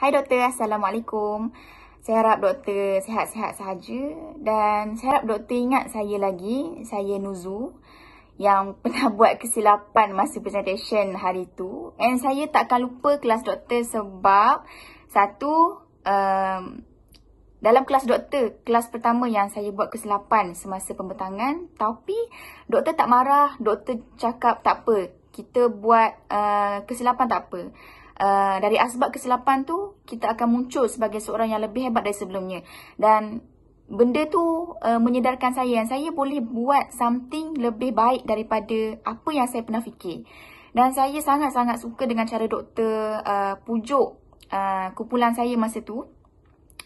Hai doktor, Assalamualaikum. Saya harap doktor sihat-sihat sahaja dan saya harap doktor ingat saya lagi, saya Nuzu yang pernah buat kesilapan masa presentation hari tu. And saya takkan lupa kelas doktor sebab satu, um, dalam kelas doktor, kelas pertama yang saya buat kesilapan semasa pembentangan tapi doktor tak marah, doktor cakap tak apa, kita buat uh, kesilapan tak apa uh, dari asbab kesilapan tu kita akan muncul sebagai seorang yang lebih hebat dari sebelumnya dan benda tu uh, menyedarkan saya yang saya boleh buat something lebih baik daripada apa yang saya pernah fikir dan saya sangat-sangat suka dengan cara doktor uh, pujuk uh, kumpulan saya masa tu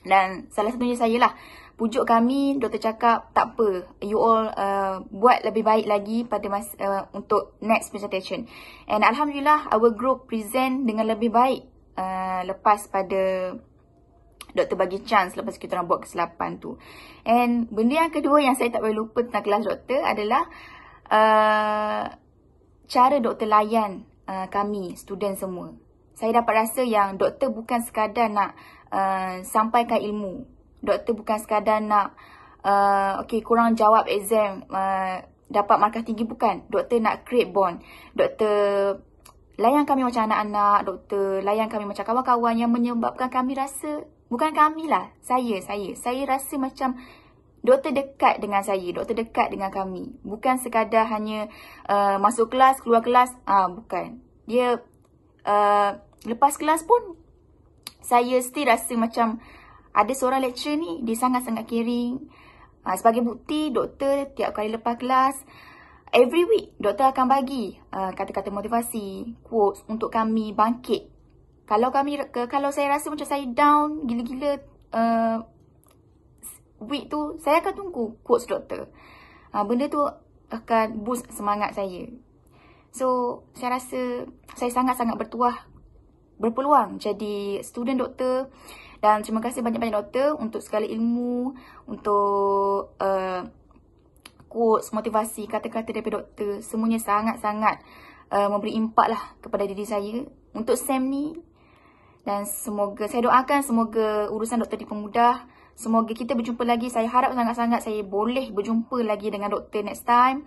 dan salah satunya saya lah. Pujuk kami, doktor cakap tak apa. You all uh, buat lebih baik lagi pada mas, uh, untuk next presentation. And Alhamdulillah, our group present dengan lebih baik uh, lepas pada doktor bagi chance lepas kita orang buat kesilapan tu. And benda yang kedua yang saya tak boleh lupa tentang kelas doktor adalah uh, cara doktor layan uh, kami, student semua. Saya dapat rasa yang doktor bukan sekadar nak uh, sampaikan ilmu. Doktor bukan sekadar nak uh, okay, kurang jawab exam uh, dapat markah tinggi bukan. Doktor nak create bond. Doktor layan kami macam anak-anak. Doktor layan kami macam kawan-kawan yang menyebabkan kami rasa bukan kami lah Saya, saya. Saya rasa macam Doktor dekat dengan saya, doktor dekat dengan kami. Bukan sekadar hanya uh, masuk kelas, keluar kelas, ah uh, bukan. Dia uh, lepas kelas pun saya still rasa macam ada seorang lecturer ni dia sangat-sangat caring. Ha, sebagai bukti doktor tiap kali lepas kelas every week doktor akan bagi uh, kata-kata motivasi, quotes untuk kami bangkit. Kalau kami ke, kalau saya rasa macam saya down gila-gila uh, week tu saya akan tunggu quotes doktor. Ha, benda tu akan boost semangat saya. So, saya rasa saya sangat-sangat bertuah berpeluang jadi student doktor dan terima kasih banyak-banyak doktor untuk segala ilmu untuk uh, quotes motivasi kata-kata daripada doktor semuanya sangat-sangat uh, memberi impak lah kepada diri saya untuk Sam ni dan semoga saya doakan semoga urusan doktor dipermudah semoga kita berjumpa lagi saya harap sangat-sangat saya boleh berjumpa lagi dengan doktor next time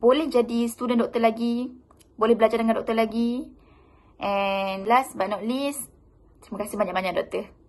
boleh jadi student doktor lagi boleh belajar dengan doktor lagi And last but not least, terima kasih banyak-banyak doktor.